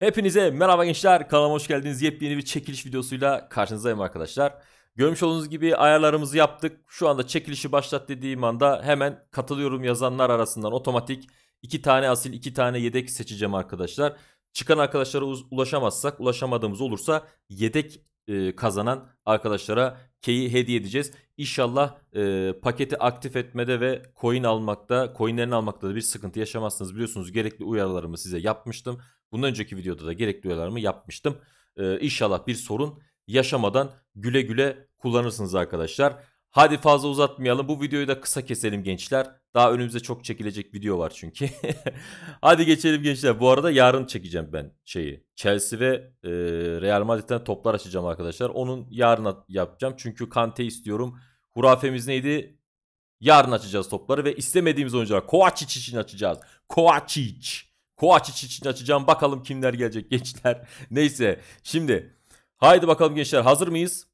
Hepinize merhaba gençler kanalıma hoş geldiniz yepyeni bir çekiliş videosuyla karşınızdayım arkadaşlar. Görmüş olduğunuz gibi ayarlarımızı yaptık. Şu anda çekilişi başlat dediğim anda hemen katılıyorum yazanlar arasından otomatik 2 tane asil 2 tane yedek seçeceğim arkadaşlar. Çıkan arkadaşlara ulaşamazsak ulaşamadığımız olursa yedek e, kazanan arkadaşlara key'i hediye edeceğiz. İnşallah e, paketi aktif etmede ve coin almakta, coinlerini almakta da bir sıkıntı yaşamazsınız. Biliyorsunuz gerekli uyarılarımı size yapmıştım. Bundan önceki videoda da gerekli uyarılarımı yapmıştım. E, inşallah bir sorun yaşamadan güle güle kullanırsınız arkadaşlar. Hadi fazla uzatmayalım. Bu videoyu da kısa keselim gençler. Daha önümüze çok çekilecek video var çünkü. Hadi geçelim gençler. Bu arada yarın çekeceğim ben şeyi. Chelsea ve e, Real Madrid'den toplar açacağım arkadaşlar. Onun yarına yapacağım. Çünkü Kante istiyorum. Hurafemiz neydi? Yarın açacağız topları ve istemediğimiz oyuncular. Kovacic için açacağız. Kovacic. Kovacic için açacağım. Bakalım kimler gelecek gençler. Neyse. Şimdi haydi bakalım gençler hazır mıyız?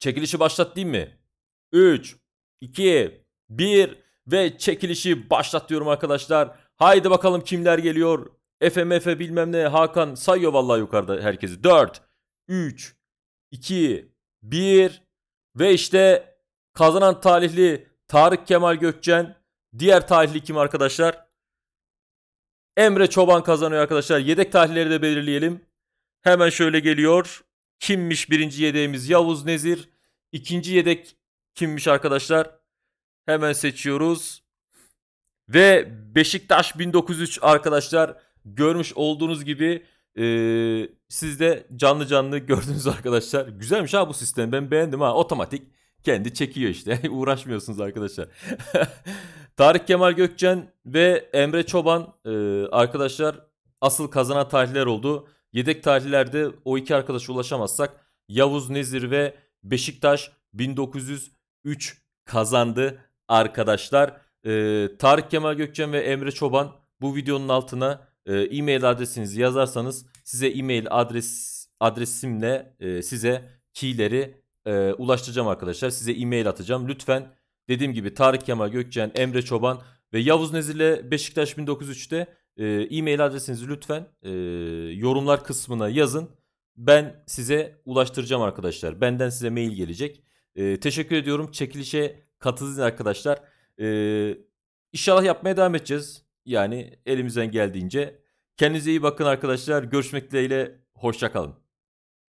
Çekilişi başlat değil mi? 3, 2, 1 ve çekilişi başlat diyorum arkadaşlar. Haydi bakalım kimler geliyor. FMF bilmem ne Hakan sayıyor vallahi yukarıda herkesi. 4, 3, 2, 1 ve işte kazanan talihli Tarık Kemal Gökçen. Diğer talihli kim arkadaşlar? Emre Çoban kazanıyor arkadaşlar. Yedek tahlilleri de belirleyelim. Hemen şöyle geliyor. Kimmiş birinci yedeğimiz Yavuz Nezir. İkinci yedek kimmiş arkadaşlar? Hemen seçiyoruz. Ve Beşiktaş 1903 arkadaşlar görmüş olduğunuz gibi e, siz de canlı canlı gördünüz arkadaşlar. Güzelmiş ha bu sistem ben beğendim ha otomatik kendi çekiyor işte uğraşmıyorsunuz arkadaşlar. Tarık Kemal Gökçen ve Emre Çoban e, arkadaşlar asıl kazanan tarihler oldu. Yedek tarihlerde o iki arkadaşa ulaşamazsak Yavuz Nezir ve Beşiktaş 1903 kazandı arkadaşlar. Ee, Tarık Kemal Gökçen ve Emre Çoban bu videonun altına e, e-mail adresinizi yazarsanız size e-mail adres adresimle e, size keyleri e, ulaştıracağım arkadaşlar. Size e-mail atacağım. Lütfen dediğim gibi Tarık Kemal Gökçen, Emre Çoban ve Yavuz Nezir ile Beşiktaş 1903'te ee, e-mail adresinizi lütfen e, yorumlar kısmına yazın. Ben size ulaştıracağım arkadaşlar. Benden size mail gelecek. E, teşekkür ediyorum. Çekilişe katıldınız arkadaşlar. E, inşallah yapmaya devam edeceğiz. Yani elimizden geldiğince. Kendinize iyi bakın arkadaşlar. Görüşmek dileğiyle. Hoşçakalın.